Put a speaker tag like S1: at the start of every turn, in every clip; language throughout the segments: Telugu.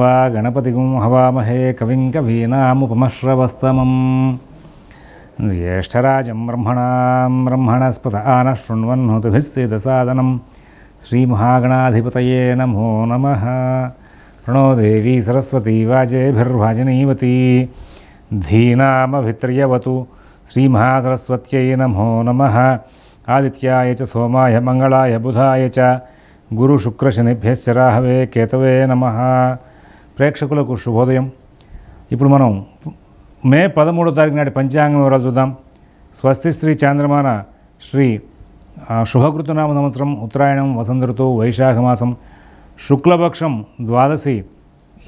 S1: त्वा गणपति हवामहे कविं ज्येष्ठराज ब्रह्मण ब्रह्मणां ब्रह्मणस्पत आनः श्री महागणाधिपत नमो नम प्रणो देवी सरस्वती वाजेभिर्वाजिनीवती श्री महासरस्वत नमो नम आदित्याय च सोमाय मंगलाय बुधाय च राहवे केतवे नमः ప్రేక్షకులకు శుభోదయం ఇప్పుడు మనం మే పదమూడో తారీఖు నాటి పంచాంగం వివరాలు చూద్దాం స్వస్తి శ్రీ చాంద్రమాన శ్రీ శుభకృతనామ సంవత్సరం ఉత్తరాయణం వసంత ఋతు వైశాఖ మాసం శుక్లపక్షం ద్వాదశి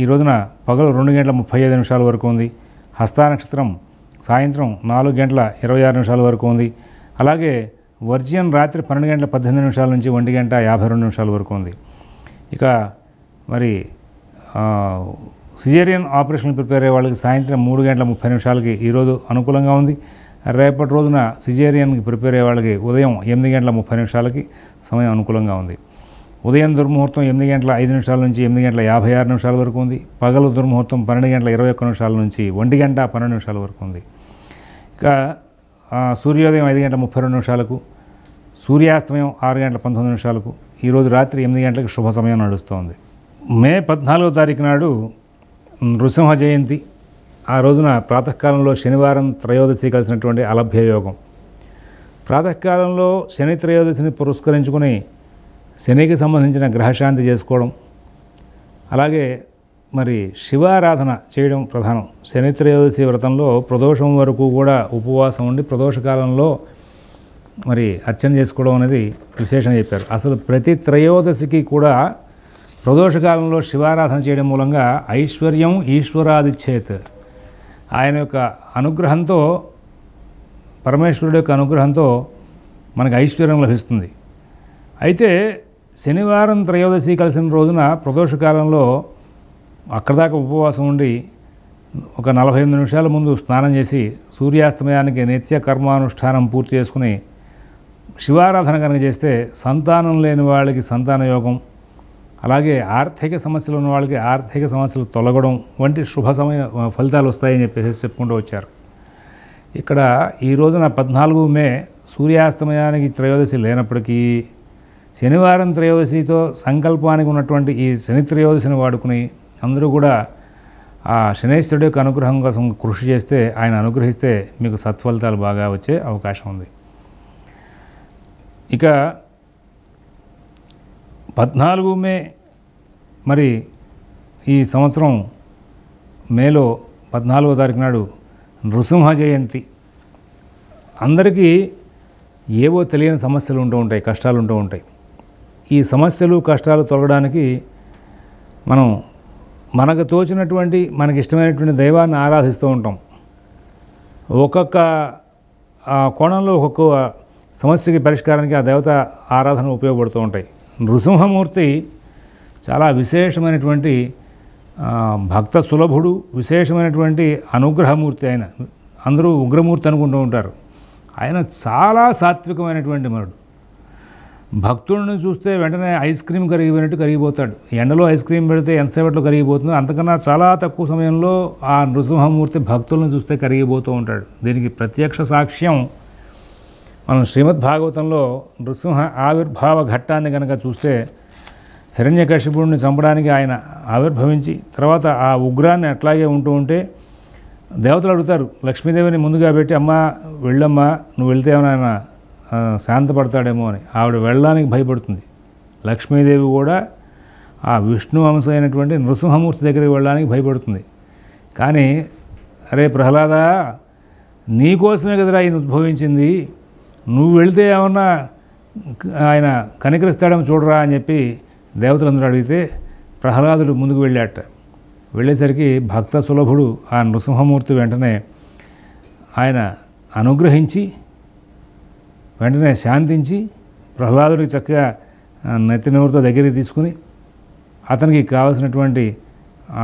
S1: ఈ రోజున పగలు రెండు గంటల ముప్పై ఐదు నిమిషాల వరకు ఉంది హస్తానక్షత్రం సాయంత్రం నాలుగు గంటల ఇరవై ఆరు నిమిషాల వరకు ఉంది అలాగే వర్జియన్ రాత్రి పన్నెండు గంటల పద్దెనిమిది నిమిషాల నుంచి ఒంటి గంట యాభై రెండు నిమిషాల వరకు ఉంది ఇక మరి సిజేరియన్ ఆపరేషన్లు ప్రిపేర్ అయ్యే వాళ్ళకి సాయంత్రం మూడు గంటల ముప్పై నిమిషాలకి ఈరోజు అనుకూలంగా ఉంది రేపటి రోజున సిజేరియన్కి ప్రిపేర్ అయ్యే వాళ్ళకి ఉదయం ఎనిమిది గంటల ముప్పై నిమిషాలకి సమయం అనుకూలంగా ఉంది ఉదయం దుర్ముహూర్తం ఎనిమిది గంటల ఐదు నిమిషాల నుంచి ఎనిమిది గంటల యాభై ఆరు నిమిషాల వరకు ఉంది పగలు దుర్ముహూర్తం పన్నెండు గంటల ఇరవై ఒక్క నిమిషాల నుంచి ఒంటి గంట పన్నెండు నిమిషాల వరకు ఉంది ఇక సూర్యోదయం ఐదు గంటల ముప్పై రెండు నిమిషాలకు సూర్యాస్తమయం ఆరు గంటల పంతొమ్మిది నిమిషాలకు ఈరోజు రాత్రి ఎనిమిది గంటలకు శుభ సమయం నడుస్తోంది మే పద్నాలుగో తారీఖు నాడు నృసింహ జయంతి ఆ రోజున ప్రాతకాలంలో శనివారం త్రయోదశి కలిసినటువంటి అలభ్య యోగం ప్రాతకాలంలో శని త్రయోదశిని పురస్కరించుకుని శనికి సంబంధించిన గ్రహశాంతి చేసుకోవడం అలాగే మరి శివారాధన చేయడం ప్రధానం శని త్రయోదశి వ్రతంలో ప్రదోషం వరకు కూడా ఉపవాసం ఉండి ప్రదోషకాలంలో మరి అర్చన చేసుకోవడం అనేది విశేషం చెప్పారు అసలు ప్రతి త్రయోదశికి కూడా ప్రదోషకాలంలో శివారాధన చేయడం మూలంగా ఐశ్వర్యం ఈశ్వరాదిచ్చేత్ ఆయన యొక్క అనుగ్రహంతో పరమేశ్వరుడు యొక్క అనుగ్రహంతో మనకు ఐశ్వర్యం లభిస్తుంది అయితే శనివారం త్రయోదశి కలిసిన రోజున ప్రదోషకాలంలో అక్కడదాకా ఉపవాసం ఉండి ఒక నలభై ఎనిమిది నిమిషాల ముందు స్నానం చేసి సూర్యాస్తమయానికి నిత్య కర్మానుష్ఠానం పూర్తి చేసుకుని శివారాధన కనుక చేస్తే సంతానం లేని వాళ్ళకి సంతాన యోగం అలాగే ఆర్థిక సమస్యలు ఉన్న వాళ్ళకి ఆర్థిక సమస్యలు తొలగడం వంటి శుభ సమయ ఫలితాలు వస్తాయని చెప్పేసి చెప్పుకుంటూ వచ్చారు ఇక్కడ ఈ రోజున పద్నాలుగు మే సూర్యాస్తమయానికి త్రయోదశి లేనప్పటికీ శనివారం త్రయోదశితో సంకల్పానికి ఉన్నటువంటి ఈ శని త్రయోదశిని వాడుకుని అందరూ కూడా ఆ శనేశ్వరుడు యొక్క అనుగ్రహం కోసం కృషి చేస్తే ఆయన అనుగ్రహిస్తే మీకు సత్ఫలితాలు బాగా వచ్చే అవకాశం ఉంది ఇక పద్నాలుగు మే మరి ఈ సంవత్సరం మేలో పద్నాలుగో తారీఖు నాడు నృసింహ జయంతి అందరికీ ఏవో తెలియని సమస్యలు ఉంటూ ఉంటాయి కష్టాలు ఉంటూ ఉంటాయి ఈ సమస్యలు కష్టాలు తొలగడానికి మనం మనకు తోచినటువంటి మనకి ఇష్టమైనటువంటి దైవాన్ని ఆరాధిస్తూ ఉంటాం ఒక్కొక్క కోణంలో ఒక్కొక్క సమస్యకి పరిష్కారానికి ఆ దేవత ఆరాధన ఉపయోగపడుతూ ఉంటాయి నృసింహమూర్తి చాలా విశేషమైనటువంటి భక్త సులభుడు విశేషమైనటువంటి అనుగ్రహమూర్తి ఆయన అందరూ ఉగ్రమూర్తి అనుకుంటూ ఉంటారు ఆయన చాలా సాత్వికమైనటువంటి మనుడు భక్తుడిని చూస్తే వెంటనే ఐస్ క్రీమ్ కరిగిపోయినట్టు కరిగిపోతాడు ఎండలో ఐస్ క్రీమ్ పెడితే ఎంతసేపట్లో కరిగిపోతుందో అంతకన్నా చాలా తక్కువ సమయంలో ఆ నృసింహమూర్తి భక్తులను చూస్తే కరిగిపోతూ ఉంటాడు దీనికి ప్రత్యక్ష సాక్ష్యం మనం శ్రీమద్ భాగవతంలో నృసింహ ఆవిర్భావ ఘట్టాన్ని కనుక చూస్తే హిరణ్యకశిపుడిని చంపడానికి ఆయన ఆవిర్భవించి తర్వాత ఆ ఉగ్రాన్ని అట్లాగే ఉంటూ ఉంటే దేవతలు అడుగుతారు లక్ష్మీదేవిని ముందుగా పెట్టి అమ్మ వెళ్ళమ్మా నువ్వు వెళ్తే ఏమైనా శాంతపడతాడేమో అని ఆవిడ వెళ్ళడానికి భయపడుతుంది లక్ష్మీదేవి కూడా ఆ విష్ణు అంశ అయినటువంటి నృసింహమూర్తి దగ్గరికి వెళ్ళడానికి భయపడుతుంది కానీ అరే ప్రహ్లాద నీకోసమే కదరా ఆయన ఉద్భవించింది నువ్వు వెళితే ఏమన్నా ఆయన కనికరిస్తాడని చూడరా అని చెప్పి దేవతలందరూ అడిగితే ప్రహ్లాదుడు ముందుకు వెళ్ళాట వెళ్ళేసరికి భక్త సులభుడు ఆ నృసింహమూర్తి వెంటనే ఆయన అనుగ్రహించి వెంటనే శాంతించి ప్రహ్లాదుడికి చక్కగా నెత్తి నోరుతో దగ్గరికి తీసుకుని అతనికి కావలసినటువంటి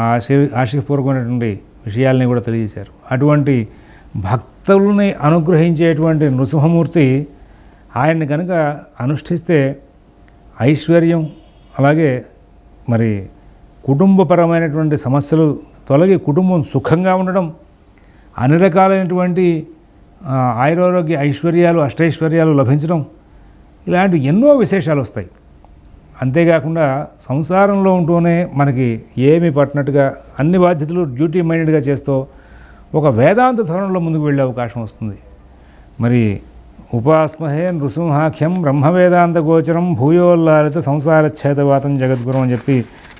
S1: ఆశ ఆశయపూర్వకమైనటువంటి విషయాలని కూడా తెలియజేశారు అటువంటి భక్త భక్తుల్ని అనుగ్రహించేటువంటి నృసింహమూర్తి ఆయన్ని కనుక అనుష్ఠిస్తే ఐశ్వర్యం అలాగే మరి కుటుంబపరమైనటువంటి సమస్యలు తొలగి కుటుంబం సుఖంగా ఉండడం అన్ని రకాలైనటువంటి ఆయురారోగ్య ఐశ్వర్యాలు అష్టైశ్వర్యాలు లభించడం ఇలాంటి ఎన్నో విశేషాలు వస్తాయి అంతేకాకుండా సంసారంలో ఉంటూనే మనకి ఏమి పట్టినట్టుగా అన్ని బాధ్యతలు డ్యూటీ మైండెడ్గా చేస్తూ ఒక వేదాంత ధోరణిలో ముందుకు వెళ్ళే అవకాశం వస్తుంది మరి ఉపాస్మహే నృసింహాఖ్యం బ్రహ్మవేదాంత గోచరం భూయోల్లాలిత సంసార ఛేదవాతం జగద్గురం అని చెప్పి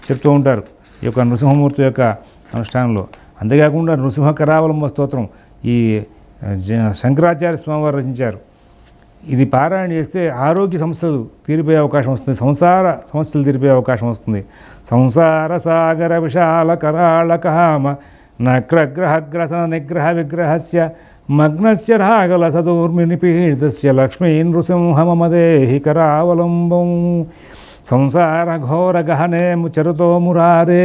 S1: చెప్తూ ఉంటారు ఈ యొక్క నృసింహమూర్తి యొక్క అనుష్ఠానంలో అంతేకాకుండా నృసింహ కరావలంబ స్తోత్రం ఈ శంకరాచార్య స్వామి వారు రచించారు ఇది పారాయణ చేస్తే ఆరోగ్య సమస్యలు తీరిపోయే అవకాశం వస్తుంది సంసార సమస్యలు తీరిపోయే అవకాశం వస్తుంది సంసార సాగర విశాల కరాళ కహామ నగ్రగ్రహగ్రసననిగ్రహ విగ్రహస్య మగ్నస్య పీడిత లక్ష్మీ నృసింహమమదేహి కరావలంబం గహనే చరుతో మురారే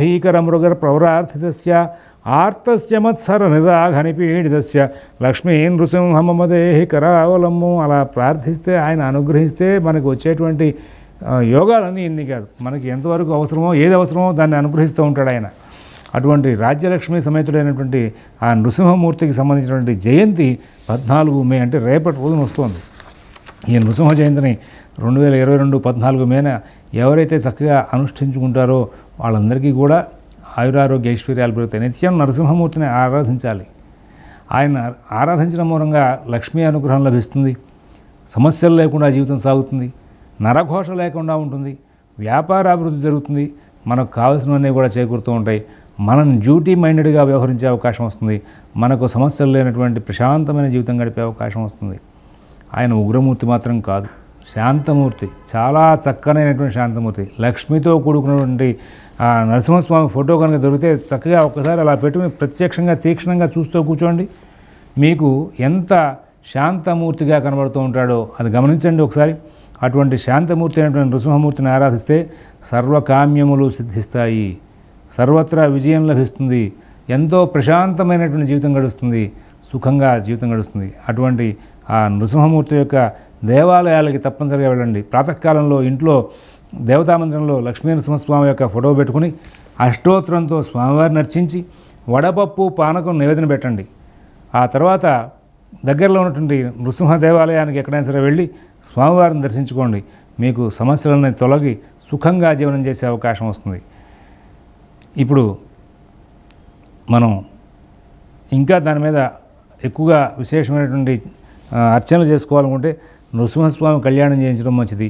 S1: భీకర మృగ ప్రవరార్థిత ఆర్తస్య మత్సర పీడిత లక్ష్మీ నృసింహమమదేహి కరావలంబం అలా ప్రార్థిస్తే ఆయన అనుగ్రహిస్తే మనకు వచ్చేటువంటి యోగాలన్నీ ఇన్ని కాదు మనకి ఎంతవరకు అవసరమో ఏది అవసరమో దాన్ని అనుగ్రహిస్తూ ఉంటాడు ఆయన అటువంటి రాజ్యలక్ష్మి సమేతుడైనటువంటి ఆ నృసింహమూర్తికి సంబంధించినటువంటి జయంతి పద్నాలుగు మే అంటే రేపటి రోజున వస్తుంది ఈ నృసింహ జయంతిని రెండు వేల ఇరవై రెండు పద్నాలుగు మేన ఎవరైతే చక్కగా అనుష్ఠించుకుంటారో వాళ్ళందరికీ కూడా ఆయురారోగ్య ఐశ్వర్యాలు పెరుగుతాయి నిత్యం నరసింహమూర్తిని ఆరాధించాలి ఆయన ఆరాధించడం మూలంగా లక్ష్మీ అనుగ్రహం లభిస్తుంది సమస్యలు లేకుండా జీవితం సాగుతుంది నరఘోష లేకుండా ఉంటుంది వ్యాపారాభివృద్ధి జరుగుతుంది మనకు కావాల్సినవన్నీ కూడా చేకూరుతూ ఉంటాయి మనం డ్యూటీ మైండెడ్గా వ్యవహరించే అవకాశం వస్తుంది మనకు సమస్యలు లేనటువంటి ప్రశాంతమైన జీవితం గడిపే అవకాశం వస్తుంది ఆయన ఉగ్రమూర్తి మాత్రం కాదు శాంతమూర్తి చాలా చక్కనైనటువంటి శాంతమూర్తి లక్ష్మితో కూడుకున్నటువంటి నరసింహస్వామి ఫోటో కనుక దొరికితే చక్కగా ఒక్కసారి అలా పెట్టుకుని ప్రత్యక్షంగా తీక్షణంగా చూస్తూ కూర్చోండి మీకు ఎంత శాంతమూర్తిగా కనబడుతూ ఉంటాడో అది గమనించండి ఒకసారి అటువంటి శాంతమూర్తి అయినటువంటి నృసింహమూర్తిని ఆరాధిస్తే సర్వకామ్యములు సిద్ధిస్తాయి సర్వత్రా విజయం లభిస్తుంది ఎంతో ప్రశాంతమైనటువంటి జీవితం గడుస్తుంది సుఖంగా జీవితం గడుస్తుంది అటువంటి ఆ నృసింహమూర్తి యొక్క దేవాలయాలకి తప్పనిసరిగా వెళ్ళండి ప్రాతకాలంలో ఇంట్లో దేవతామందిరంలో లక్ష్మీ నరసింహస్వామి యొక్క ఫోటో పెట్టుకుని అష్టోత్తరంతో స్వామివారిని అర్చించి వడపప్పు పానకం నివేదన పెట్టండి ఆ తర్వాత దగ్గరలో ఉన్నటువంటి నృసింహ దేవాలయానికి ఎక్కడైనా సరే వెళ్ళి స్వామివారిని దర్శించుకోండి మీకు సమస్యలన్నీ తొలగి సుఖంగా జీవనం చేసే అవకాశం వస్తుంది ఇప్పుడు మనం ఇంకా దాని మీద ఎక్కువగా విశేషమైనటువంటి అర్చనలు చేసుకోవాలనుకుంటే నృసింహస్వామి కళ్యాణం చేయించడం మంచిది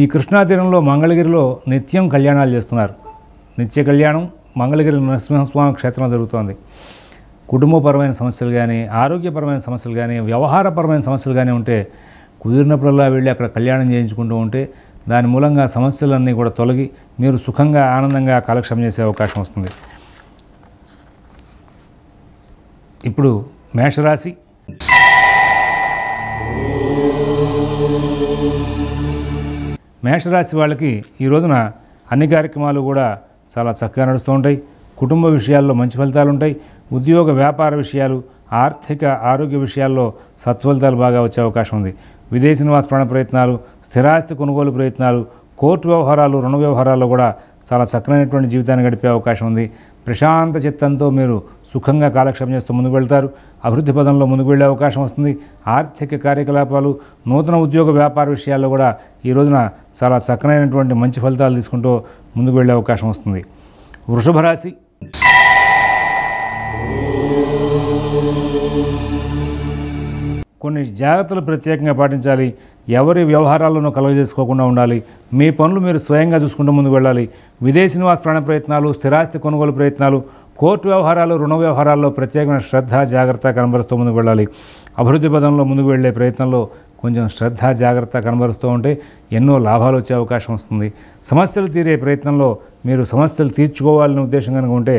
S1: ఈ కృష్ణా తీరంలో మంగళగిరిలో నిత్యం కళ్యాణాలు చేస్తున్నారు నిత్య కళ్యాణం మంగళగిరి నృసింహస్వామి క్షేత్రంలో జరుగుతోంది కుటుంబపరమైన సమస్యలు కానీ ఆరోగ్యపరమైన సమస్యలు కానీ వ్యవహారపరమైన సమస్యలు కానీ ఉంటే కుదిరినప్పుడల్లా వెళ్ళి అక్కడ కళ్యాణం చేయించుకుంటూ ఉంటే దాని మూలంగా సమస్యలన్నీ కూడా తొలగి మీరు సుఖంగా ఆనందంగా కాలక్షేమం చేసే అవకాశం వస్తుంది ఇప్పుడు మేషరాశి మేషరాశి వాళ్ళకి ఈ రోజున అన్ని కార్యక్రమాలు కూడా చాలా చక్కగా నడుస్తూ ఉంటాయి కుటుంబ విషయాల్లో మంచి ఫలితాలు ఉంటాయి ఉద్యోగ వ్యాపార విషయాలు ఆర్థిక ఆరోగ్య విషయాల్లో సత్ఫలితాలు బాగా వచ్చే అవకాశం ఉంది విదేశీ నివాస ప్రయత్నాలు స్థిరాస్తి కొనుగోలు ప్రయత్నాలు కోర్టు వ్యవహారాలు రుణ వ్యవహారాల్లో కూడా చాలా చక్కనైనటువంటి జీవితాన్ని గడిపే అవకాశం ఉంది ప్రశాంత చిత్తంతో మీరు సుఖంగా కాలక్షేపం చేస్తూ ముందుకు వెళ్తారు అభివృద్ధి పదంలో ముందుకు వెళ్ళే అవకాశం వస్తుంది ఆర్థిక కార్యకలాపాలు నూతన ఉద్యోగ వ్యాపార విషయాల్లో కూడా ఈ రోజున చాలా చక్కనైనటువంటి మంచి ఫలితాలు తీసుకుంటూ ముందుకు వెళ్ళే అవకాశం వస్తుంది వృషభ రాశి కొన్ని జాగ్రత్తలు ప్రత్యేకంగా పాటించాలి ఎవరి వ్యవహారాలను కలుగజేసుకోకుండా ఉండాలి మీ పనులు మీరు స్వయంగా చూసుకుంటూ ముందుకు వెళ్ళాలి విదేశీ నివాస ప్రాణ ప్రయత్నాలు స్థిరాస్తి కొనుగోలు ప్రయత్నాలు కోర్టు వ్యవహారాలు రుణ వ్యవహారాల్లో ప్రత్యేకమైన శ్రద్ధ జాగ్రత్త కనబరుస్తూ ముందుకు వెళ్ళాలి అభివృద్ధి పదంలో ముందుకు వెళ్లే ప్రయత్నంలో కొంచెం శ్రద్ధ జాగ్రత్త కనబరుస్తూ ఉంటే ఎన్నో లాభాలు వచ్చే అవకాశం వస్తుంది సమస్యలు తీరే ప్రయత్నంలో మీరు సమస్యలు తీర్చుకోవాలనే ఉద్దేశం కనుక ఉంటే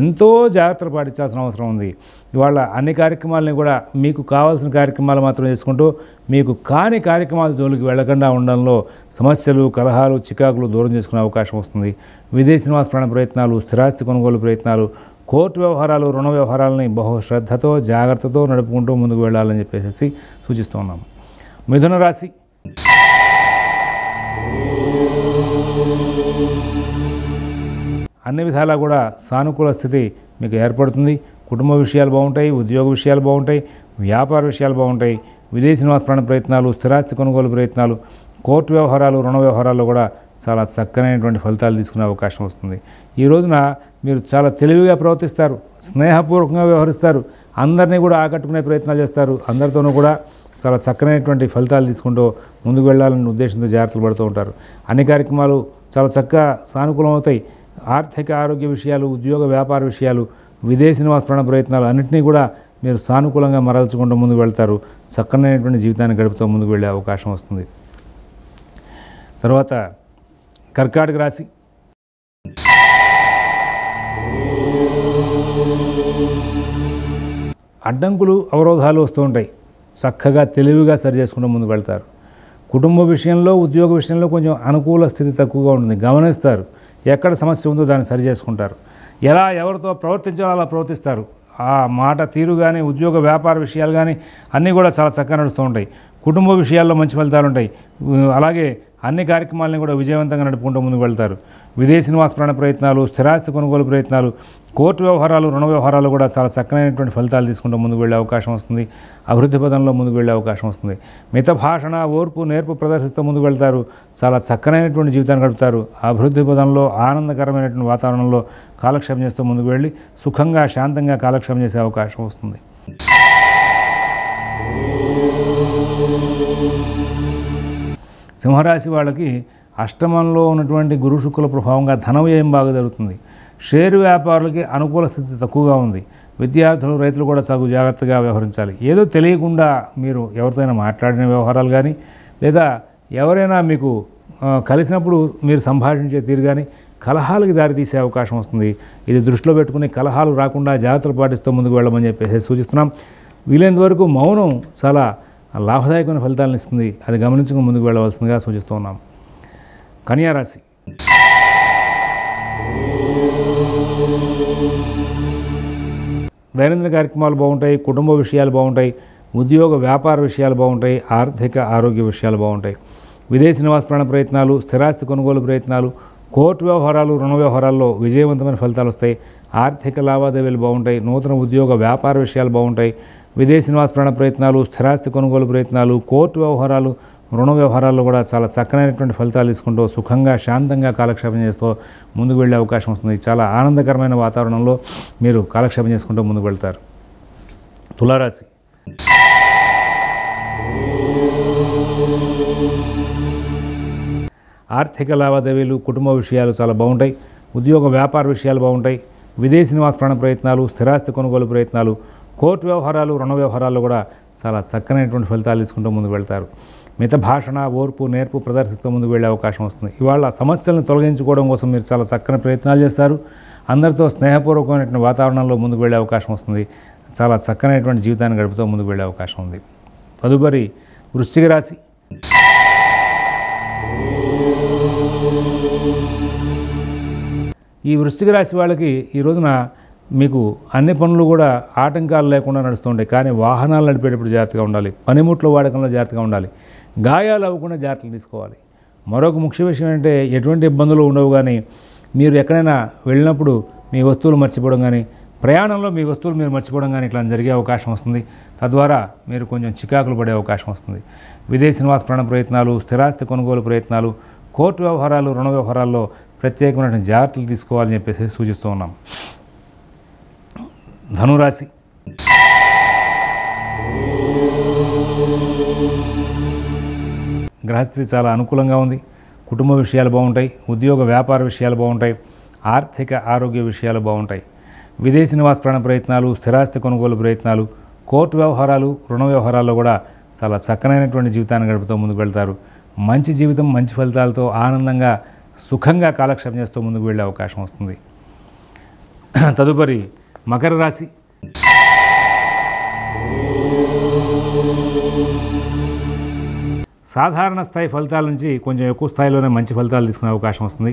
S1: ఎంతో జాగ్రత్తలు పాటించాల్సిన అవసరం ఉంది ఇవాళ అన్ని కార్యక్రమాలని కూడా మీకు కావాల్సిన కార్యక్రమాలు మాత్రం చేసుకుంటూ మీకు కాని కార్యక్రమాల జోలికి వెళ్లకుండా ఉండడంలో సమస్యలు కలహాలు చికాకులు దూరం చేసుకునే అవకాశం వస్తుంది విదేశీ నివాస ప్రయత్నాలు స్థిరాస్తి కొనుగోలు ప్రయత్నాలు కోర్టు వ్యవహారాలు రుణ వ్యవహారాలని బహు శ్రద్ధతో జాగ్రత్తతో నడుపుకుంటూ ముందుకు వెళ్ళాలని చెప్పేసి సూచిస్తూ ఉన్నాము మిథున రాశి అన్ని విధాలా కూడా సానుకూల స్థితి మీకు ఏర్పడుతుంది కుటుంబ విషయాలు బాగుంటాయి ఉద్యోగ విషయాలు బాగుంటాయి వ్యాపార విషయాలు బాగుంటాయి విదేశీ నివాస ప్రయత్నాలు స్థిరాస్తి కొనుగోలు ప్రయత్నాలు కోర్టు వ్యవహారాలు రుణ వ్యవహారాల్లో కూడా చాలా చక్కనైనటువంటి ఫలితాలు తీసుకునే అవకాశం వస్తుంది ఈ రోజున మీరు చాలా తెలివిగా ప్రవర్తిస్తారు స్నేహపూర్వకంగా వ్యవహరిస్తారు అందరినీ కూడా ఆకట్టుకునే ప్రయత్నాలు చేస్తారు అందరితోనూ కూడా చాలా చక్కనైనటువంటి ఫలితాలు తీసుకుంటూ ముందుకు వెళ్ళాలనే ఉద్దేశంతో జాగ్రత్తలు పడుతూ ఉంటారు అన్ని కార్యక్రమాలు చాలా చక్కగా సానుకూలం అవుతాయి ఆర్థిక ఆరోగ్య విషయాలు ఉద్యోగ వ్యాపార విషయాలు విదేశీ నివాసపరణ ప్రయత్నాలు అన్నింటినీ కూడా మీరు సానుకూలంగా మరల్చకుండా ముందుకు వెళ్తారు చక్కనైనటువంటి జీవితాన్ని గడుపుతూ ముందుకు వెళ్ళే అవకాశం వస్తుంది తర్వాత కర్కాటక రాశి అడ్డంకులు అవరోధాలు వస్తూ ఉంటాయి చక్కగా తెలివిగా సరి చేసుకుంటూ ముందుకు వెళ్తారు కుటుంబ విషయంలో ఉద్యోగ విషయంలో కొంచెం అనుకూల స్థితి తక్కువగా ఉంటుంది గమనిస్తారు ఎక్కడ సమస్య ఉందో దాన్ని సరి చేసుకుంటారు ఎలా ఎవరితో ప్రవర్తించాలో అలా ప్రవర్తిస్తారు ఆ మాట తీరు కానీ ఉద్యోగ వ్యాపార విషయాలు కానీ అన్నీ కూడా చాలా చక్కగా నడుస్తూ ఉంటాయి కుటుంబ విషయాల్లో మంచి ఫలితాలు ఉంటాయి అలాగే అన్ని కార్యక్రమాలను కూడా విజయవంతంగా నడుపుకుంటూ ముందుకు వెళ్తారు విదేశీ నివాస ప్రయత్నాలు స్థిరాస్తి కొనుగోలు ప్రయత్నాలు కోర్టు వ్యవహారాలు రుణ వ్యవహారాలు కూడా చాలా చక్కనైనటువంటి ఫలితాలు తీసుకుంటూ ముందుకు వెళ్ళే అవకాశం వస్తుంది అభివృద్ధి పదంలో ముందుకు వెళ్ళే అవకాశం వస్తుంది మిత భాషణ ఓర్పు నేర్పు ప్రదర్శిస్తూ ముందుకు వెళ్తారు చాలా చక్కనైనటువంటి జీవితాన్ని గడుపుతారు అభివృద్ధి పదంలో ఆనందకరమైనటువంటి వాతావరణంలో కాలక్షేపం చేస్తూ ముందుకు వెళ్ళి సుఖంగా శాంతంగా కాలక్షేపం చేసే అవకాశం వస్తుంది సింహరాశి వాళ్ళకి అష్టమంలో ఉన్నటువంటి గురు శుక్ల ప్రభావంగా ధన వ్యయం బాగా జరుగుతుంది షేరు వ్యాపారులకి అనుకూల స్థితి తక్కువగా ఉంది విద్యార్థులు రైతులు కూడా చదువు జాగ్రత్తగా వ్యవహరించాలి ఏదో తెలియకుండా మీరు ఎవరితోనైనా మాట్లాడిన వ్యవహారాలు కానీ లేదా ఎవరైనా మీకు కలిసినప్పుడు మీరు సంభాషించే తీరు కానీ కలహాలకు దారితీసే అవకాశం వస్తుంది ఇది దృష్టిలో పెట్టుకుని కలహాలు రాకుండా జాగ్రత్తలు పాటిస్తూ ముందుకు వెళ్ళమని చెప్పేసి సూచిస్తున్నాం వీలైనంత వరకు మౌనం చాలా లాభదాయకమైన ఫలితాలను ఇస్తుంది అది గమనించుకుని ముందుకు వెళ్ళవలసిందిగా సూచిస్తున్నాం కన్యారాశి దైనందిన కార్యక్రమాలు బాగుంటాయి కుటుంబ విషయాలు బాగుంటాయి ఉద్యోగ వ్యాపార విషయాలు బాగుంటాయి ఆర్థిక ఆరోగ్య విషయాలు బాగుంటాయి విదేశీ నివాస ప్రయాణ ప్రయత్నాలు స్థిరాస్తి కొనుగోలు ప్రయత్నాలు కోర్టు వ్యవహారాలు రుణ వ్యవహారాల్లో విజయవంతమైన ఫలితాలు వస్తాయి ఆర్థిక లావాదేవీలు బాగుంటాయి నూతన ఉద్యోగ వ్యాపార విషయాలు బాగుంటాయి విదేశీ నివాస ప్రయాణ ప్రయత్నాలు స్థిరాస్తి కొనుగోలు ప్రయత్నాలు కోర్టు వ్యవహారాలు రుణ వ్యవహారాల్లో కూడా చాలా చక్కనైనటువంటి ఫలితాలు తీసుకుంటూ సుఖంగా శాంతంగా కాలక్షేపం చేస్తూ ముందుకు వెళ్ళే అవకాశం వస్తుంది చాలా ఆనందకరమైన వాతావరణంలో మీరు కాలక్షేపం చేసుకుంటూ ముందుకు వెళ్తారు తులారాశి ఆర్థిక లావాదేవీలు కుటుంబ విషయాలు చాలా బాగుంటాయి ఉద్యోగ వ్యాపార విషయాలు బాగుంటాయి విదేశీ నివాస ప్రయాణ ప్రయత్నాలు స్థిరాస్తి కొనుగోలు ప్రయత్నాలు కోర్టు వ్యవహారాలు రుణ వ్యవహారాలు కూడా చాలా చక్కనైనటువంటి ఫలితాలు తీసుకుంటూ ముందుకు వెళ్తారు మిత భాషణ ఓర్పు నేర్పు ప్రదర్శిస్తూ ముందుకు వెళ్ళే అవకాశం వస్తుంది ఇవాళ సమస్యలను తొలగించుకోవడం కోసం మీరు చాలా చక్కని ప్రయత్నాలు చేస్తారు అందరితో స్నేహపూర్వకమైనటువంటి వాతావరణంలో ముందుకు వెళ్ళే అవకాశం వస్తుంది చాలా చక్కనైనటువంటి జీవితాన్ని గడుపుతూ ముందుకు వెళ్ళే అవకాశం ఉంది తదుపరి వృశ్చిక రాశి ఈ వృశ్చిక రాశి వాళ్ళకి ఈ రోజున మీకు అన్ని పనులు కూడా ఆటంకాలు లేకుండా నడుస్తుంటాయి కానీ వాహనాలు నడిపేటప్పుడు జాగ్రత్తగా ఉండాలి పనిముట్లు వాడకంలో జాగ్రత్తగా ఉండాలి గాయాలు అవ్వకుండా జాగ్రత్తలు తీసుకోవాలి మరొక ముఖ్య విషయం ఏంటంటే ఎటువంటి ఇబ్బందులు ఉండవు కానీ మీరు ఎక్కడైనా వెళ్ళినప్పుడు మీ వస్తువులు మర్చిపోవడం కానీ ప్రయాణంలో మీ వస్తువులు మీరు మర్చిపోవడం కానీ ఇట్లా జరిగే అవకాశం వస్తుంది తద్వారా మీరు కొంచెం చికాకులు పడే అవకాశం వస్తుంది విదేశీ నివాస ప్రాణ ప్రయత్నాలు స్థిరాస్తి కొనుగోలు ప్రయత్నాలు కోర్టు వ్యవహారాలు రుణ వ్యవహారాల్లో ప్రత్యేకమైన జాగ్రత్తలు తీసుకోవాలని చెప్పేసి సూచిస్తూ ఉన్నాం ధనురాశి గ్రహస్థితి చాలా అనుకూలంగా ఉంది కుటుంబ విషయాలు బాగుంటాయి ఉద్యోగ వ్యాపార విషయాలు బాగుంటాయి ఆర్థిక ఆరోగ్య విషయాలు బాగుంటాయి విదేశీ నివాస ప్రాణ ప్రయత్నాలు స్థిరాస్తి కొనుగోలు ప్రయత్నాలు కోర్టు వ్యవహారాలు రుణ వ్యవహారాల్లో కూడా చాలా చక్కనైనటువంటి జీవితాన్ని గడుపుతూ ముందుకు వెళ్తారు మంచి జీవితం మంచి ఫలితాలతో ఆనందంగా సుఖంగా కాలక్షేపం చేస్తూ ముందుకు వెళ్ళే అవకాశం వస్తుంది తదుపరి మకర రాశి సాధారణ స్థాయి ఫలితాల నుంచి కొంచెం ఎక్కువ స్థాయిలోనే మంచి ఫలితాలు తీసుకునే అవకాశం వస్తుంది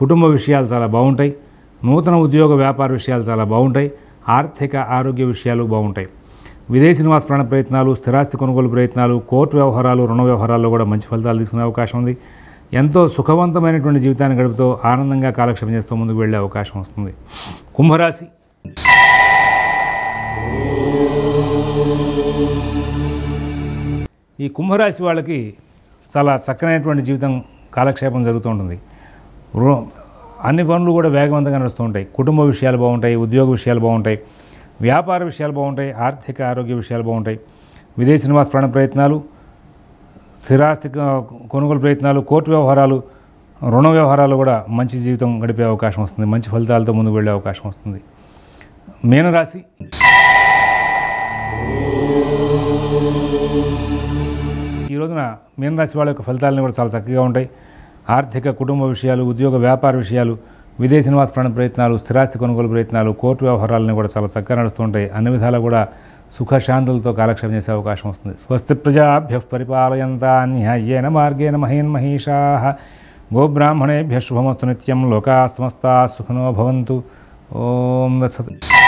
S1: కుటుంబ విషయాలు చాలా బాగుంటాయి నూతన ఉద్యోగ వ్యాపార విషయాలు చాలా బాగుంటాయి ఆర్థిక ఆరోగ్య విషయాలు బాగుంటాయి విదేశీ నివాస ప్రాణ ప్రయత్నాలు స్థిరాస్తి కొనుగోలు ప్రయత్నాలు కోర్టు వ్యవహారాలు రుణ వ్యవహారాల్లో కూడా మంచి ఫలితాలు తీసుకునే అవకాశం ఉంది ఎంతో సుఖవంతమైనటువంటి జీవితాన్ని గడుపుతూ ఆనందంగా కాలక్షేపం చేస్తూ ముందుకు వెళ్ళే అవకాశం వస్తుంది కుంభరాశి ఈ కుంభరాశి వాళ్ళకి చాలా చక్కనైనటువంటి జీవితం కాలక్షేపం జరుగుతూ ఉంటుంది అన్ని పనులు కూడా వేగవంతంగా నడుస్తూ ఉంటాయి కుటుంబ విషయాలు బాగుంటాయి ఉద్యోగ విషయాలు బాగుంటాయి వ్యాపార విషయాలు బాగుంటాయి ఆర్థిక ఆరోగ్య విషయాలు బాగుంటాయి విదేశీ నివాస ప్రాణ ప్రయత్నాలు స్థిరాస్తి కొనుగోలు ప్రయత్నాలు కోర్టు వ్యవహారాలు రుణ వ్యవహారాలు కూడా మంచి జీవితం గడిపే అవకాశం వస్తుంది మంచి ఫలితాలతో ముందుకు వెళ్ళే అవకాశం వస్తుంది మీనరాశి ఈ రోజున మీనరాశి వాళ్ళ యొక్క ఫలితాలను కూడా చాలా చక్కగా ఉంటాయి ఆర్థిక కుటుంబ విషయాలు ఉద్యోగ వ్యాపార విషయాలు విదేశీ నివాస ప్రాణ ప్రయత్నాలు స్థిరాస్తి కొనుగోలు ప్రయత్నాలు కోర్టు వ్యవహారాలను కూడా చాలా చక్కగా నడుస్తుంటాయి అన్ని విధాలు కూడా సుఖశాంతులతో కాలక్షేపం చేసే అవకాశం వస్తుంది స్వస్తి ప్రజాభ్య పరిపాలయంతాన్యేన మార్గేణ మహీన్మహీషా గోబ్రాహ్మణేభ్య శుభమస్తు నిత్యం లోకా సమస్త సుఖనో భవంతు ఓం దశ